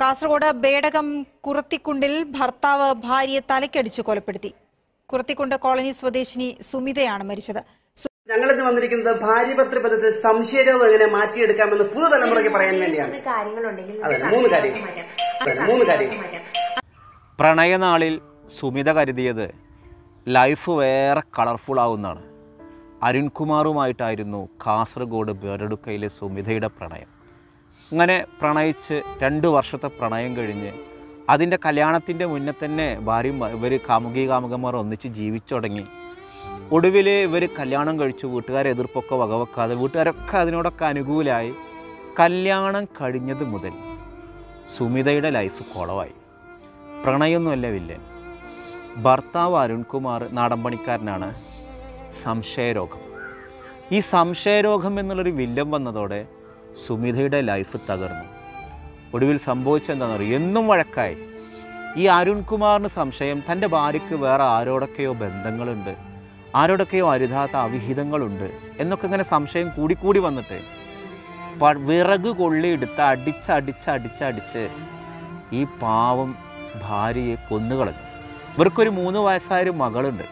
കാസർഗോഡ് ബേടകം കുറത്തിക്കുണ്ടിൽ ഭർത്താവ് ഭാര്യയെ തലക്കടിച്ച് കൊലപ്പെടുത്തി കുറത്തിക്കുണ്ട് കോളനി സ്വദേശിനി സുമിതയാണ് മരിച്ചത് ഞങ്ങളിന്ന് വന്നിരിക്കുന്നത് ഭാര്യ പത്രപദ്ധതി സംശയരോഗം എങ്ങനെ മാറ്റിയെടുക്കാമെന്ന് പുതുതലമുറയ്ക്ക് പറയാൻ വേണ്ടിയാണ് മൂന്ന് കാര്യങ്ങൾ പ്രണയനാളിൽ സുമിത കരുതിയത് ലൈഫ് വേറെ കളർഫുൾ ആവുന്നതാണ് അരുൺകുമാറുമായിട്ടായിരുന്നു കാസർഗോഡ് ബേഡെടുക്കയിലെ സുമിതയുടെ പ്രണയം അങ്ങനെ പ്രണയിച്ച് രണ്ട് വർഷത്തെ പ്രണയം കഴിഞ്ഞ് അതിൻ്റെ കല്യാണത്തിൻ്റെ മുന്നേ തന്നെ ഭാര്യ ഇവർ കാമുകി കാമുകന്മാർ ഒന്നിച്ച് ജീവിച്ചു തുടങ്ങി ഒടുവിൽ ഇവർ കല്യാണം കഴിച്ചു വീട്ടുകാരെ എതിർപ്പൊക്കെ വകവെക്കാതെ വീട്ടുകാരൊക്കെ അതിനോടൊക്കെ അനുകൂലമായി കല്യാണം കഴിഞ്ഞത് മുതൽ സുമിതയുടെ ലൈഫ് കുളവായി പ്രണയമൊന്നുമല്ല വില്ലൻ ഭർത്താവ് അരുൺകുമാർ നാടമ്പണിക്കാരനാണ് സംശയരോഗം ഈ സംശയരോഗം എന്നുള്ളൊരു വില്ലൻ വന്നതോടെ സുമിതയുടെ ലൈഫ് തകർന്നു ഒടുവിൽ സംഭവിച്ചെന്താണെന്നറിയോ എന്നും വഴക്കായി ഈ അരുൺകുമാറിന് സംശയം തൻ്റെ ഭാര്യയ്ക്ക് വേറെ ആരോടൊക്കെയോ ബന്ധങ്ങളുണ്ട് ആരോടൊക്കെയോ അരുതാത്ത അവിഹിതങ്ങളുണ്ട് എന്നൊക്കെ ഇങ്ങനെ സംശയം കൂടിക്കൂടി വന്നിട്ട് വിറക് കൊള്ളിയെടുത്ത് അടിച്ച് അടിച്ച് ഈ പാവം ഭാര്യയെ കൊന്നുകളഞ്ഞു ഇവർക്കൊരു മൂന്ന് വയസ്സായൊരു മകളുണ്ട്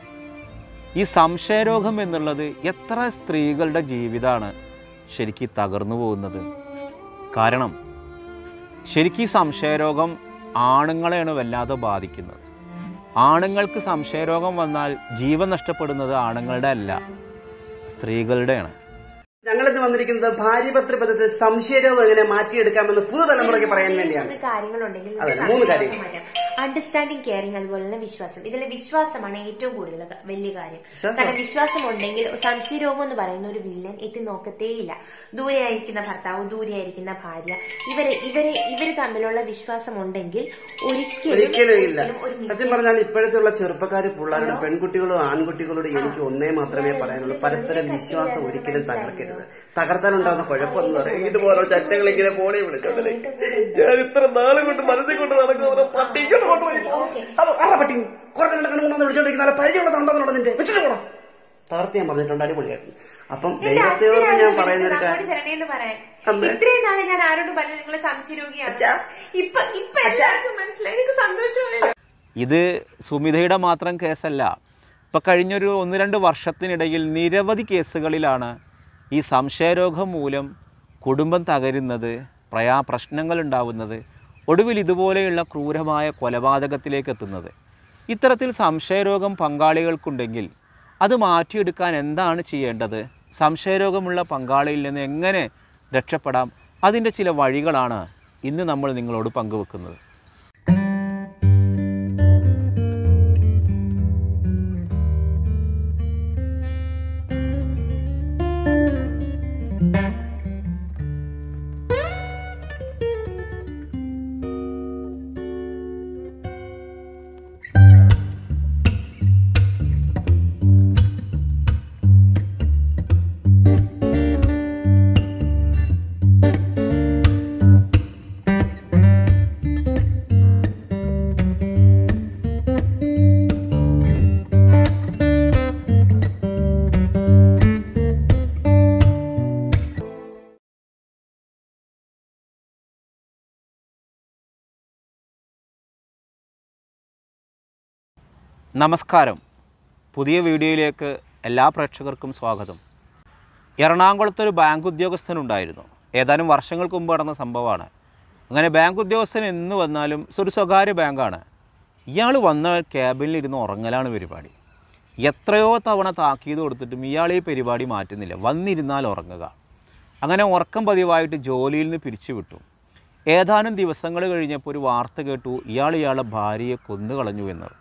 ഈ സംശയരോഗം എന്നുള്ളത് എത്ര സ്ത്രീകളുടെ ജീവിതമാണ് ശരിക്കും തകർന്നു പോകുന്നത് കാരണം ശരിക്കും ഈ സംശയരോഗം ആണുങ്ങളെയാണ് വല്ലാതെ ബാധിക്കുന്നത് ആണുങ്ങൾക്ക് സംശയരോഗം വന്നാൽ ജീവൻ നഷ്ടപ്പെടുന്നത് ആണുങ്ങളുടെ അല്ല സ്ത്രീകളുടെയാണ് പഠനത്തിന് വന്നിരിക്കുന്നത് ഭാര്യപത്ര പദത്തിൽ സംശയരോഗം എങ്ങനെ മാറ്റിയെടുക്കാമെന്ന് പുതുതലമുറയ്ക്ക് പറയാൻ വേണ്ടിയാണ് കാര്യങ്ങളുണ്ടെങ്കിൽ മൂന്ന് കാര്യങ്ങൾ അണ്ടർസ്റ്റാൻഡിങ് കെയറിംഗ് അതുപോലെ തന്നെ വിശ്വാസം ഇതിലെ വിശ്വാസമാണ് ഏറ്റവും കൂടുതൽ വലിയ കാര്യം കാരണം വിശ്വാസം ഉണ്ടെങ്കിൽ സംശയരോഗം എന്ന് പറയുന്ന ഒരു വില്ലൻ എത്തി നോക്കത്തേയില്ല ദൂരെയായിരിക്കുന്ന ഭർത്താവ് ദൂരെയായിരിക്കുന്ന ഭാര്യ ഇവരെ ഇവരെ ഇവര് തമ്മിലുള്ള വിശ്വാസം ഉണ്ടെങ്കിൽ ഒരിക്കലും സത്യം പറഞ്ഞാൽ ഇപ്പോഴത്തെ ചെറുപ്പക്കാര് പിള്ളേരുടെ പെൺകുട്ടികളോ ആൺകുട്ടികളോട് എനിക്ക് ഒന്നേ മാത്രമേ പറയാനുള്ളൂ പരസ്പരം വിശ്വാസം ഒരിക്കലും തകർക്കരുത് തകർത്താനുണ്ടാകുന്ന കുഴപ്പമെന്ന് പറയും ഇതുപോലെ ചറ്റകൾ ഇങ്ങനെ ഫോണിൽ വിളിച്ചോണ്ടല്ലേ ഞാൻ ഇത്ര നാളെ കൊണ്ട് മനസ്സിൽ കൊണ്ട് നടക്കുന്ന പട്ടി ഇങ്ങോട്ട് കൊണ്ടുപോയി ആരാ പട്ടി കുറെ കണ്ടു വിളിച്ചോണ്ടിരിക്കുന്ന നല്ല പരിചയമുള്ളതുണ്ടോ നിന്റെ വെച്ചിട്ട് പോണം തകർത്ത് ഞാൻ പറഞ്ഞിട്ടുണ്ട് അടിപൊളിയായിട്ട് അപ്പം ദൈവത്തെയോട് ഞാൻ പറയുന്ന ഒരു കാര്യം ഇത്രയും നാളെ ഞാൻ ആരോട് പറഞ്ഞു നിങ്ങൾ സംശയരോഗിയാണ് മനസ്സിലായി സന്തോഷമാണ് ഇത് സുമിതയുടെ മാത്രം കേസല്ല ഇപ്പൊ കഴിഞ്ഞൊരു ഒന്ന് രണ്ട് വർഷത്തിനിടയിൽ നിരവധി കേസുകളിലാണ് ഈ സംശയരോഗം മൂലം കുടുംബം തകരുന്നത് പ്രയാ പ്രശ്നങ്ങൾ ഉണ്ടാവുന്നത് ഒടുവിൽ ഇതുപോലെയുള്ള ക്രൂരമായ കൊലപാതകത്തിലേക്ക് എത്തുന്നത് ഇത്തരത്തിൽ സംശയരോഗം പങ്കാളികൾക്കുണ്ടെങ്കിൽ അത് മാറ്റിയെടുക്കാൻ എന്താണ് ചെയ്യേണ്ടത് സംശയരോഗമുള്ള പങ്കാളിയിൽ നിന്ന് എങ്ങനെ രക്ഷപ്പെടാം അതിൻ്റെ ചില വഴികളാണ് ഇന്ന് നമ്മൾ നിങ്ങളോട് പങ്കുവെക്കുന്നത് നമസ്കാരം പുതിയ വീഡിയോയിലേക്ക് എല്ലാ പ്രേക്ഷകർക്കും സ്വാഗതം എറണാകുളത്ത് ഒരു ബാങ്ക് ഉദ്യോഗസ്ഥനുണ്ടായിരുന്നു ഏതാനും വർഷങ്ങൾക്ക് മുമ്പ് നടന്ന സംഭവമാണ് അങ്ങനെ ബാങ്ക് ഉദ്യോഗസ്ഥൻ എന്ന് വന്നാലും ഒരു സ്വകാര്യ ബാങ്കാണ് ഇയാൾ വന്ന ക്യാബിനിലിരുന്ന് ഉറങ്ങലാണ് പരിപാടി എത്രയോ തവണ താക്കീത് കൊടുത്തിട്ടും ഇയാൾ ഈ പരിപാടി മാറ്റുന്നില്ല വന്നിരുന്നാൽ ഉറങ്ങുക അങ്ങനെ ഉറക്കം പതിവായിട്ട് ജോലിയിൽ നിന്ന് പിരിച്ചുവിട്ടു ഏതാനും ദിവസങ്ങൾ കഴിഞ്ഞപ്പോൾ ഒരു വാർത്ത കേട്ടു ഇയാൾ ഇയാളുടെ ഭാര്യയെ കൊന്നു കളഞ്ഞു എന്നത്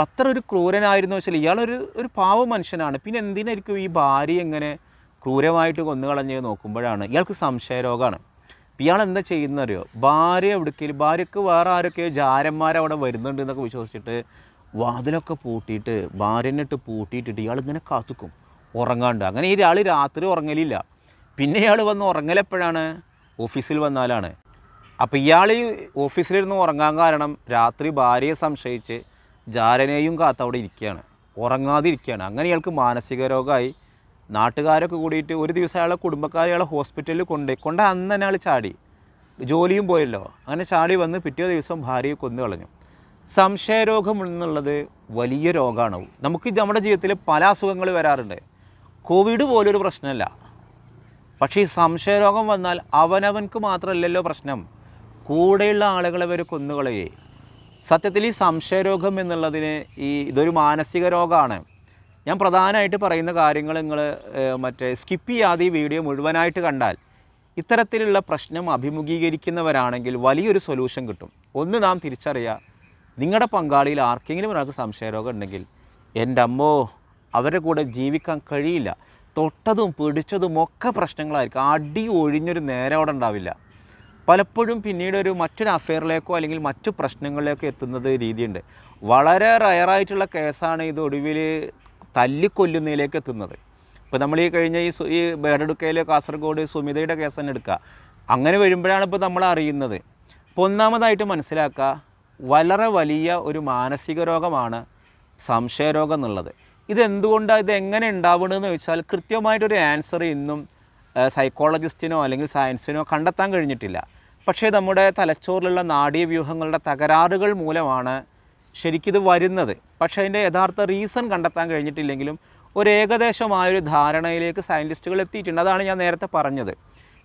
അപ്പം അത്ര ഒരു ക്രൂരനായിരുന്നു വെച്ചാൽ ഇയാളൊരു ഒരു പാവ മനുഷ്യനാണ് പിന്നെ എന്തിനായിരിക്കും ഈ ഭാര്യ ഇങ്ങനെ ക്രൂരമായിട്ട് കൊന്നുകളഞ്ഞ് നോക്കുമ്പോഴാണ് ഇയാൾക്ക് സംശയരോഗമാണ് ഇയാൾ എന്താ ചെയ്യുന്നറിയോ ഭാര്യ എവിടേക്കും ഭാര്യക്ക് വേറെ ആരൊക്കെയോ ജാരന്മാരവിടെ വരുന്നുണ്ട് എന്നൊക്കെ വിശ്വസിച്ചിട്ട് വാതിലൊക്കെ പൂട്ടിയിട്ട് ഭാര്യനിട്ട് പൂട്ടിയിട്ടിട്ട് ഇയാൾ ഇങ്ങനെ കാത്തുക്കും ഉറങ്ങാണ്ട് അങ്ങനെ ഇയാൾ രാത്രി ഉറങ്ങലില്ല പിന്നെ ഇയാൾ വന്ന് ഉറങ്ങലെപ്പോഴാണ് ഓഫീസിൽ വന്നാലാണ് അപ്പോൾ ഇയാൾ ഈ ഓഫീസിലിരുന്ന് ഉറങ്ങാൻ കാരണം രാത്രി ഭാര്യയെ സംശയിച്ച് ജാരനെയും കാത്ത അവിടെ ഇരിക്കുകയാണ് ഉറങ്ങാതിരിക്കുകയാണ് അങ്ങനെ ഇയാൾക്ക് മാനസിക രോഗമായി നാട്ടുകാരൊക്കെ കൂടിയിട്ട് ഒരു ദിവസം അയാളെ കുടുംബക്കാർ അയാളെ ഹോസ്പിറ്റലിൽ കൊണ്ട് കൊണ്ട് അന്ന് തന്നെ അയാൾ ചാടി ജോലിയും പോയല്ലോ അങ്ങനെ ചാടി വന്ന് പിറ്റേ ദിവസം ഭാര്യയെ കൊന്നു കളഞ്ഞു സംശയരോഗം എന്നുള്ളത് വലിയ രോഗമാണ് നമുക്ക് നമ്മുടെ ജീവിതത്തിൽ പല അസുഖങ്ങൾ വരാറുണ്ട് കോവിഡ് പോലൊരു പ്രശ്നമല്ല പക്ഷേ ഈ സംശയരോഗം വന്നാൽ അവനവൻക്ക് മാത്രമല്ലല്ലോ പ്രശ്നം കൂടെയുള്ള ആളുകളെ വരെ കൊന്നുകളയേ സത്യത്തിൽ ഈ സംശയരോഗം എന്നുള്ളതിന് ഈ ഇതൊരു മാനസിക രോഗമാണ് ഞാൻ പ്രധാനമായിട്ട് പറയുന്ന കാര്യങ്ങൾ നിങ്ങൾ മറ്റേ സ്കിപ്പ് ചെയ്യാതെ ഈ വീഡിയോ മുഴുവനായിട്ട് കണ്ടാൽ ഇത്തരത്തിലുള്ള പ്രശ്നം അഭിമുഖീകരിക്കുന്നവരാണെങ്കിൽ വലിയൊരു സൊല്യൂഷൻ കിട്ടും ഒന്ന് നാം തിരിച്ചറിയുക നിങ്ങളുടെ പങ്കാളിയിൽ ആർക്കെങ്കിലും ഒരാൾക്ക് സംശയരോഗം ഉണ്ടെങ്കിൽ എൻ്റെ അമ്മോ അവരുടെ കൂടെ ജീവിക്കാൻ കഴിയില്ല തൊട്ടതും പിടിച്ചതും ഒക്കെ പ്രശ്നങ്ങളായിരിക്കും അടി ഒഴിഞ്ഞൊരു നേരം അവിടെ ഉണ്ടാവില്ല പലപ്പോഴും പിന്നീട് ഒരു മറ്റൊരു അഫെയറിലേക്കോ അല്ലെങ്കിൽ മറ്റു പ്രശ്നങ്ങളിലേക്കോ എത്തുന്നത് രീതിയുണ്ട് വളരെ റയറായിട്ടുള്ള കേസാണ് ഇത് ഒടുവിൽ തല്ലിക്കൊല്ലുന്നതിലേക്ക് എത്തുന്നത് ഇപ്പോൾ നമ്മൾ ഈ കഴിഞ്ഞ ഈ ഈ ബേഡെടുക്കയിൽ കാസർഗോഡ് സുമിതയുടെ കേസ് തന്നെ എടുക്കുക അങ്ങനെ വരുമ്പോഴാണ് ഇപ്പോൾ നമ്മൾ അറിയുന്നത് ഇപ്പോൾ ഒന്നാമതായിട്ട് മനസ്സിലാക്കുക വളരെ വലിയ ഒരു മാനസിക രോഗമാണ് സംശയരോഗം എന്നുള്ളത് ഇതെന്തുകൊണ്ടാണ് ഇത് എങ്ങനെ ഉണ്ടാവുന്നതെന്ന് വെച്ചാൽ കൃത്യമായിട്ടൊരു ആൻസർ ഇന്നും സൈക്കോളജിസ്റ്റിനോ അല്ലെങ്കിൽ സയൻസിനോ കണ്ടെത്താൻ കഴിഞ്ഞിട്ടില്ല പക്ഷേ നമ്മുടെ തലച്ചോറിലുള്ള നാഡീവ്യൂഹങ്ങളുടെ തകരാറുകൾ മൂലമാണ് ശരിക്കിത് വരുന്നത് പക്ഷേ അതിൻ്റെ യഥാർത്ഥ റീസൺ കണ്ടെത്താൻ കഴിഞ്ഞിട്ടില്ലെങ്കിലും ഒരു ഏകദേശമായൊരു ധാരണയിലേക്ക് സയൻറ്റിസ്റ്റുകൾ എത്തിയിട്ടുണ്ട് അതാണ് ഞാൻ നേരത്തെ പറഞ്ഞത്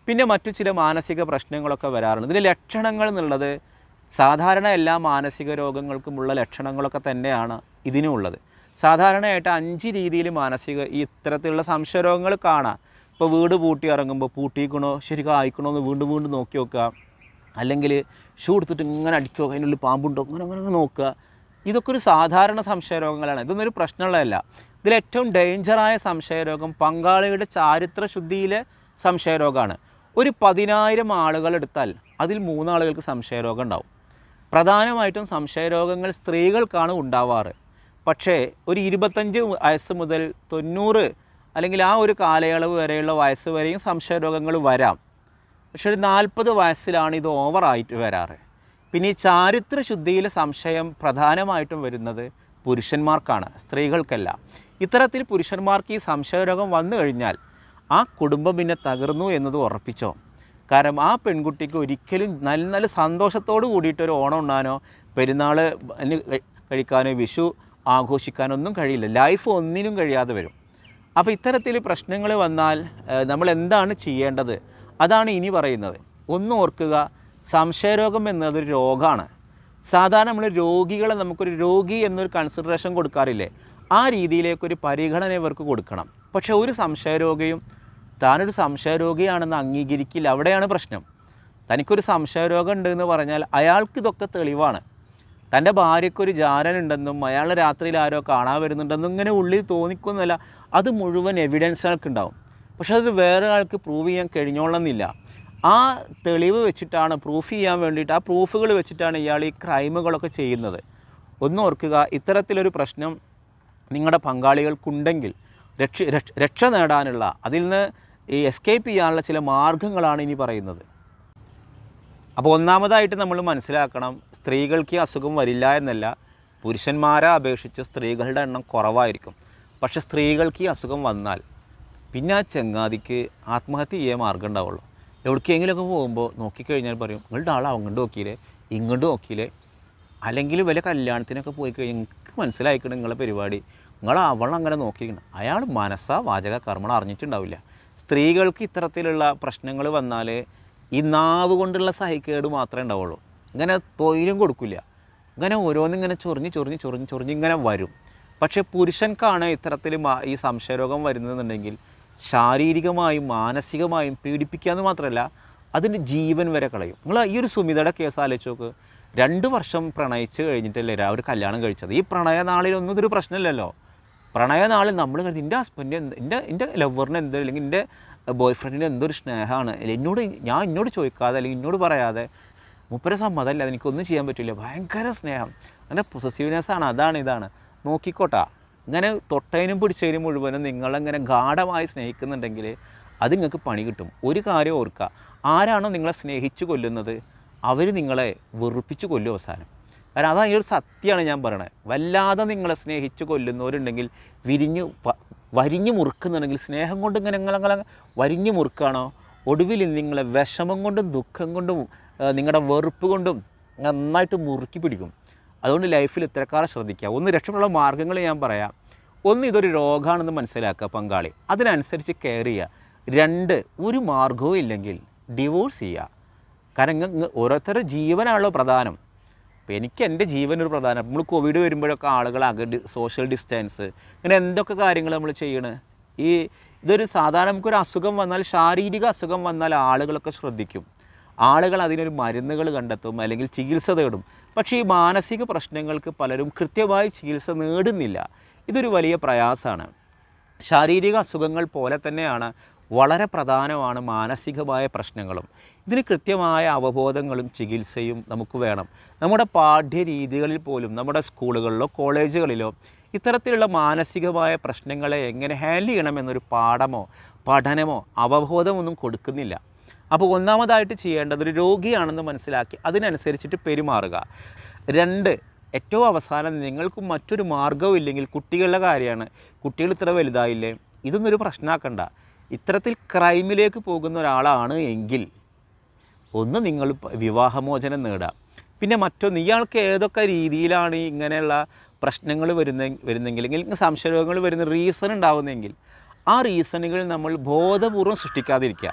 പിന്നെ മറ്റു ചില മാനസിക പ്രശ്നങ്ങളൊക്കെ വരാറുണ്ട് ഇതിൻ്റെ ലക്ഷണങ്ങൾ എന്നുള്ളത് സാധാരണ എല്ലാ മാനസിക രോഗങ്ങൾക്കുമുള്ള ലക്ഷണങ്ങളൊക്കെ തന്നെയാണ് ഇതിനുമുള്ളത് സാധാരണയായിട്ട് അഞ്ച് രീതിയിൽ മാനസിക ഈ ഇത്തരത്തിലുള്ള രോഗങ്ങൾ കാണാം ഇപ്പോൾ വീട് പൂട്ടി ഇറങ്ങുമ്പോൾ പൂട്ടിക്കണോ ശരിക്കും ആയിക്കണോ എന്ന് വീണ്ടും വീണ്ടും നോക്കി നോക്കുക അല്ലെങ്കിൽ ഷൂ എടുത്തിട്ട് ഇങ്ങനെ അടിക്കുക അതിനുള്ളിൽ പാമ്പുണ്ടോ അങ്ങനെ അങ്ങനെ നോക്കുക ഇതൊക്കെ ഒരു സാധാരണ സംശയരോഗങ്ങളാണ് ഇതൊന്നൊരു പ്രശ്നമുള്ളതല്ല ഇതിലേറ്റവും ഡേഞ്ചറായ സംശയരോഗം പങ്കാളിയുടെ ശുദ്ധിയിലെ സംശയരോഗമാണ് ഒരു പതിനായിരം ആളുകൾ എടുത്താൽ അതിൽ മൂന്നാളുകൾക്ക് സംശയരോഗം ഉണ്ടാവും പ്രധാനമായിട്ടും സംശയരോഗങ്ങൾ സ്ത്രീകൾക്കാണ് ഉണ്ടാവാറ് പക്ഷേ ഒരു ഇരുപത്തഞ്ച് വയസ്സ് മുതൽ തൊണ്ണൂറ് അല്ലെങ്കിൽ ആ ഒരു കാലയളവ് വരെയുള്ള വയസ്സ് വരെയും സംശയരോഗങ്ങൾ വരാം പക്ഷേ ഒരു നാൽപ്പത് വയസ്സിലാണ് ഇത് ഓവറായിട്ട് വരാറ് പിന്നെ ഈ ചാരിത്ര ശുദ്ധിയിൽ സംശയം പ്രധാനമായിട്ടും വരുന്നത് പുരുഷന്മാർക്കാണ് സ്ത്രീകൾക്കല്ല ഇത്തരത്തിൽ പുരുഷന്മാർക്ക് ഈ സംശയരോഗം വന്നു കഴിഞ്ഞാൽ ആ കുടുംബം പിന്നെ തകർന്നു എന്നത് ഉറപ്പിച്ചോ കാരണം ആ പെൺകുട്ടിക്ക് ഒരിക്കലും നല്ല നല്ല സന്തോഷത്തോട് കൂടിയിട്ട് ഒരു ഓണം ഉണ്ടാനോ പെരുന്നാൾ കഴിക്കാനോ വിഷു ആഘോഷിക്കാനൊന്നും കഴിയില്ല ലൈഫ് ഒന്നിനും കഴിയാതെ വരും അപ്പോൾ ഇത്തരത്തിൽ പ്രശ്നങ്ങൾ വന്നാൽ നമ്മൾ എന്താണ് ചെയ്യേണ്ടത് അതാണ് ഇനി പറയുന്നത് ഒന്ന് ഓർക്കുക സംശയരോഗം എന്നതൊരു രോഗമാണ് സാധാരണ നമ്മൾ രോഗികളെ നമുക്കൊരു രോഗി എന്നൊരു കൺസിഡറേഷൻ കൊടുക്കാറില്ലേ ആ രീതിയിലേക്കൊരു പരിഗണന ഇവർക്ക് കൊടുക്കണം പക്ഷേ ഒരു സംശയരോഗിയും താനൊരു സംശയരോഗിയാണെന്ന് അംഗീകരിക്കില്ല അവിടെയാണ് പ്രശ്നം തനിക്കൊരു സംശയരോഗം ഉണ്ടെന്ന് പറഞ്ഞാൽ അയാൾക്ക് ഇതൊക്കെ തെളിവാണ് തൻ്റെ ഭാര്യയ്ക്കൊരു ഉണ്ടെന്നും അയാളെ രാത്രിയിൽ ആരോ കാണാൻ വരുന്നുണ്ടെന്നും ഇങ്ങനെ ഉള്ളിൽ തോന്നിക്കുന്നില്ല അത് മുഴുവൻ എവിഡൻസുകൾക്ക് ഉണ്ടാവും പക്ഷേ അത് വേറെ ആൾക്ക് പ്രൂവ് ചെയ്യാൻ കഴിഞ്ഞോളന്നില്ല ആ തെളിവ് വെച്ചിട്ടാണ് പ്രൂഫ് ചെയ്യാൻ വേണ്ടിയിട്ട് ആ പ്രൂഫുകൾ വെച്ചിട്ടാണ് ഇയാൾ ഈ ക്രൈമുകളൊക്കെ ചെയ്യുന്നത് ഒന്ന് ഓർക്കുക ഇത്തരത്തിലൊരു പ്രശ്നം നിങ്ങളുടെ പങ്കാളികൾക്കുണ്ടെങ്കിൽ രക്ഷ രക്ഷ നേടാനുള്ള അതിൽ നിന്ന് ഈ എസ്കേപ്പ് ചെയ്യാനുള്ള ചില മാർഗങ്ങളാണ് ഇനി പറയുന്നത് അപ്പോൾ ഒന്നാമതായിട്ട് നമ്മൾ മനസ്സിലാക്കണം സ്ത്രീകൾക്ക് അസുഖം വരില്ല എന്നല്ല പുരുഷന്മാരെ അപേക്ഷിച്ച് സ്ത്രീകളുടെ എണ്ണം കുറവായിരിക്കും പക്ഷേ സ്ത്രീകൾക്ക് ഈ അസുഖം വന്നാൽ പിന്നെ ആ ചങ്ങാതിക്ക് ആത്മഹത്യ ചെയ്യാൻ മാർഗ്ഗം ഉണ്ടാവുള്ളൂ എവിടേക്കെങ്കിലുമൊക്കെ പോകുമ്പോൾ നോക്കിക്കഴിഞ്ഞാൽ പറയും നിങ്ങളുടെ ആൾ അങ്ങോട്ട് നോക്കിയില്ലേ ഇങ്ങോട്ട് നോക്കിയില്ലേ അല്ലെങ്കിൽ വല്ല കല്യാണത്തിനൊക്കെ പോയി കഴിഞ്ഞാൽ നിങ്ങൾക്ക് മനസ്സിലായിക്കണം നിങ്ങളെ പരിപാടി നിങ്ങൾ അങ്ങനെ നോക്കിയിരിക്കണം അയാൾ മനസ്സാ വാചക കർമ്മം അറിഞ്ഞിട്ടുണ്ടാവില്ല സ്ത്രീകൾക്ക് ഇത്തരത്തിലുള്ള പ്രശ്നങ്ങൾ വന്നാൽ ഈ നാവ് കൊണ്ടുള്ള സഹിക്കേട് മാത്രമേ ഉണ്ടാവുള്ളൂ ഇങ്ങനെ തൊയിലും കൊടുക്കില്ല ഇങ്ങനെ ഓരോന്നിങ്ങനെ ഇങ്ങനെ ചൊറിഞ്ഞ് ചൊറിഞ്ഞ് ചൊറിഞ്ഞ് ചൊറിഞ്ഞ് ഇങ്ങനെ വരും പക്ഷേ പുരുഷൻക്കാണ് ഇത്തരത്തിൽ ഈ സംശയരോഗം വരുന്നതെന്നുണ്ടെങ്കിൽ ശാരീരികമായും മാനസികമായും പീഡിപ്പിക്കുക എന്ന് മാത്രമല്ല അതിൻ്റെ ജീവൻ വരെ കളയും നിങ്ങൾ ഈ ഒരു സുമിതയുടെ കേസ് ആലോചിച്ച് നോക്ക് രണ്ട് വർഷം പ്രണയിച്ച് കഴിഞ്ഞിട്ടല്ലേ അവർ കല്യാണം കഴിച്ചത് ഈ പ്രണയനാളിലൊന്നും ഇതൊരു പ്രശ്നമില്ലല്ലോ പ്രണയനാളിൽ നമ്മൾ കരുതി എൻ്റെ ഹസ്ബൻഡ് എൻ്റെ എൻ്റെ ലവറിന് എന്തോ അല്ലെങ്കിൽ എൻ്റെ ബോയ് ഫ്രണ്ടിന് എന്തൊരു സ്നേഹമാണ് എന്നോട് ഞാൻ എന്നോട് ചോദിക്കാതെ അല്ലെങ്കിൽ എന്നോട് പറയാതെ മുപ്പരെ സമ്മതമല്ല എനിക്കൊന്നും ചെയ്യാൻ പറ്റില്ല ഭയങ്കര സ്നേഹം അങ്ങനെ പൊസസീവ്നെസ് ആണ് അതാണ് ഇതാണ് നോക്കിക്കോട്ടാ ഇങ്ങനെ തൊട്ടതിനും പിടിച്ചതിനും മുഴുവനും നിങ്ങളെങ്ങനെ ഗാഠമായി സ്നേഹിക്കുന്നുണ്ടെങ്കിൽ അത് നിങ്ങൾക്ക് പണി കിട്ടും ഒരു കാര്യം ഓർക്കുക ആരാണോ നിങ്ങളെ സ്നേഹിച്ചു കൊല്ലുന്നത് അവർ നിങ്ങളെ വെറുപ്പിച്ച് കൊല്ലും അവസാനം കാരണം അതാണ് ഈ ഒരു സത്യമാണ് ഞാൻ പറയണത് വല്ലാതെ നിങ്ങളെ സ്നേഹിച്ച് കൊല്ലുന്നവരുണ്ടെങ്കിൽ വിരിഞ്ഞ് വരിഞ്ഞു മുറുക്കുന്നുണ്ടെങ്കിൽ സ്നേഹം കൊണ്ട് ഇങ്ങനെ നിങ്ങളെ വരിഞ്ഞു മുറുക്കുകയാണോ ഒടുവിൽ നിങ്ങളെ വിഷമം കൊണ്ടും ദുഃഖം കൊണ്ടും നിങ്ങളുടെ വെറുപ്പ് കൊണ്ടും നന്നായിട്ട് മുറുക്കി പിടിക്കും അതുകൊണ്ട് ലൈഫിൽ ഇത്രക്കാലം ശ്രദ്ധിക്കുക ഒന്ന് രക്ഷപ്പെടാനുള്ള മാർഗ്ഗങ്ങൾ ഞാൻ പറയാം ഒന്ന് ഇതൊരു രോഗമാണെന്ന് മനസ്സിലാക്കുക പങ്കാളി അതിനനുസരിച്ച് കെയർ ചെയ്യുക രണ്ട് ഒരു മാർഗവും ഇല്ലെങ്കിൽ ഡിവോഴ്സ് ചെയ്യുക കാരണം ഓരോരുത്തരുടെ ജീവനാണല്ലോ പ്രധാനം അപ്പോൾ എനിക്ക് എൻ്റെ ജീവനൊരു പ്രധാനം നമ്മൾ കോവിഡ് വരുമ്പോഴൊക്കെ ആളുകൾ അകടി സോഷ്യൽ ഡിസ്റ്റൻസ് ഇങ്ങനെ എന്തൊക്കെ കാര്യങ്ങൾ നമ്മൾ ചെയ്യണത് ഈ ഇതൊരു സാധാരണ നമുക്കൊരു അസുഖം വന്നാൽ ശാരീരിക അസുഖം വന്നാൽ ആളുകളൊക്കെ ശ്രദ്ധിക്കും ആളുകൾ അതിനൊരു മരുന്നുകൾ കണ്ടെത്തും അല്ലെങ്കിൽ ചികിത്സ തേടും പക്ഷേ ഈ മാനസിക പ്രശ്നങ്ങൾക്ക് പലരും കൃത്യമായി ചികിത്സ നേടുന്നില്ല ഇതൊരു വലിയ പ്രയാസമാണ് ശാരീരിക അസുഖങ്ങൾ പോലെ തന്നെയാണ് വളരെ പ്രധാനമാണ് മാനസികമായ പ്രശ്നങ്ങളും ഇതിന് കൃത്യമായ അവബോധങ്ങളും ചികിത്സയും നമുക്ക് വേണം നമ്മുടെ പാഠ്യരീതികളിൽ പോലും നമ്മുടെ സ്കൂളുകളിലോ കോളേജുകളിലോ ഇത്തരത്തിലുള്ള മാനസികമായ പ്രശ്നങ്ങളെ എങ്ങനെ ഹാൻഡിൽ ചെയ്യണമെന്നൊരു പാഠമോ പഠനമോ അവബോധമൊന്നും കൊടുക്കുന്നില്ല അപ്പോൾ ഒന്നാമതായിട്ട് ചെയ്യേണ്ടത് ഒരു രോഗിയാണെന്ന് മനസ്സിലാക്കി അതിനനുസരിച്ചിട്ട് പെരുമാറുക രണ്ട് ഏറ്റവും അവസാനം നിങ്ങൾക്ക് മറ്റൊരു മാർഗ്ഗവും ഇല്ലെങ്കിൽ കുട്ടികളുടെ കാര്യമാണ് കുട്ടികൾ ഇത്ര വലുതായില്ലേ ഇതൊന്നും ഒരു പ്രശ്നമാക്കണ്ട ഇത്തരത്തിൽ ക്രൈമിലേക്ക് പോകുന്ന ഒരാളാണ് എങ്കിൽ ഒന്ന് നിങ്ങൾ വിവാഹമോചനം നേടാം പിന്നെ മറ്റൊന്ന് ഇയാൾക്ക് ഏതൊക്കെ രീതിയിലാണ് ഇങ്ങനെയുള്ള പ്രശ്നങ്ങൾ വരുന്ന വരുന്നെങ്കിൽ അല്ലെങ്കിൽ സംശയരോഗങ്ങൾ വരുന്ന റീസൺ ഉണ്ടാകുന്നെങ്കിൽ ആ റീസണുകൾ നമ്മൾ ബോധപൂർവം സൃഷ്ടിക്കാതിരിക്കുക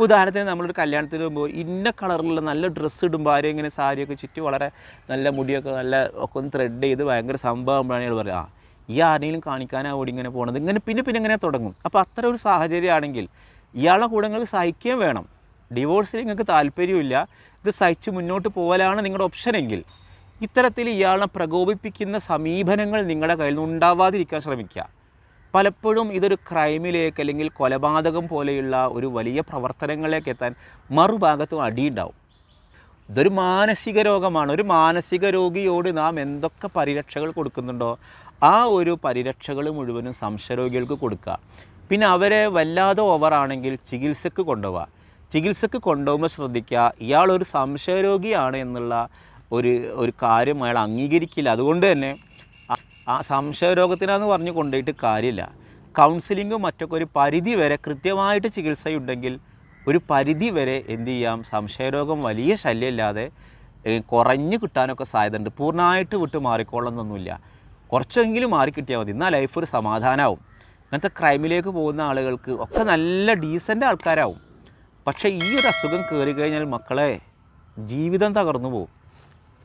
ഇപ്പോൾ ഉദാഹരണത്തിന് നമ്മളൊരു കല്യാണത്തിന് പോകുമ്പോൾ ഇന്ന കളറിലുള്ള നല്ല ഡ്രസ്സ് ഇടുമ്പോൾ ആരും ഇങ്ങനെ സാരിയൊക്കെ ചുറ്റി വളരെ നല്ല മുടിയൊക്കെ നല്ല ഒക്കെ ഒന്ന് ത്രെഡ് ചെയ്ത് ഭയങ്കര സംഭവമ്പോഴാണ് ഇയാൾ പറയുക ആ ഈ ആരെങ്കിലും കാണിക്കാനാണ് ഓടി ഇങ്ങനെ പോകണത് ഇങ്ങനെ പിന്നെ പിന്നെ ഇങ്ങനെ തുടങ്ങും അപ്പോൾ അത്ര ഒരു സാഹചര്യമാണെങ്കിൽ ഇയാളെ കൂടെ നിങ്ങൾ സഹിക്കുകയും വേണം ഡിവോഴ്സിൽ നിങ്ങൾക്ക് താല്പര്യമില്ല ഇത് സഹിച്ച് മുന്നോട്ട് പോകലാണ് നിങ്ങളുടെ ഓപ്ഷനെങ്കിൽ ഇത്തരത്തിൽ ഇയാളെ പ്രകോപിപ്പിക്കുന്ന സമീപനങ്ങൾ നിങ്ങളുടെ കയ്യിൽ നിന്ന് ഉണ്ടാവാതിരിക്കാൻ ശ്രമിക്കുക പലപ്പോഴും ഇതൊരു ക്രൈമിലേക്ക് അല്ലെങ്കിൽ കൊലപാതകം പോലെയുള്ള ഒരു വലിയ പ്രവർത്തനങ്ങളിലേക്ക് എത്താൻ മറുഭാഗത്തും അടിയുണ്ടാവും ഇതൊരു മാനസിക രോഗമാണ് ഒരു മാനസിക രോഗിയോട് നാം എന്തൊക്കെ പരിരക്ഷകൾ കൊടുക്കുന്നുണ്ടോ ആ ഒരു പരിരക്ഷകൾ മുഴുവനും സംശയരോഗികൾക്ക് കൊടുക്കുക പിന്നെ അവരെ വല്ലാതെ ഓവറാണെങ്കിൽ ചികിത്സക്ക് കൊണ്ടുപോവുക ചികിത്സക്ക് കൊണ്ടുപോകുമ്പോൾ ശ്രദ്ധിക്കുക ഇയാളൊരു സംശയരോഗിയാണ് എന്നുള്ള ഒരു ഒരു കാര്യം അയാൾ അംഗീകരിക്കില്ല അതുകൊണ്ട് തന്നെ ആ രോഗത്തിനാന്ന് പറഞ്ഞ് കൊണ്ടുപോയിട്ട് കാര്യമില്ല കൗൺസിലിങ്ങും മറ്റൊക്കെ ഒരു പരിധി വരെ കൃത്യമായിട്ട് ചികിത്സയുണ്ടെങ്കിൽ ഒരു പരിധി വരെ എന്ത് ചെയ്യാം സംശയരോഗം വലിയ ശല്യമില്ലാതെ കുറഞ്ഞു കിട്ടാനൊക്കെ സാധ്യതയുണ്ട് പൂർണ്ണമായിട്ട് വിട്ട് മാറിക്കോളണമെന്നൊന്നുമില്ല കുറച്ചെങ്കിലും മാറിക്കിട്ടിയാൽ മതി എന്നാൽ ലൈഫ് ഒരു സമാധാനമാവും അങ്ങനത്തെ ക്രൈമിലേക്ക് പോകുന്ന ആളുകൾക്ക് ഒക്കെ നല്ല ഡീസൻ്റ് ആൾക്കാരാവും പക്ഷേ ഈ ഒരു അസുഖം കയറി കഴിഞ്ഞാൽ മക്കളെ ജീവിതം തകർന്നു പോകും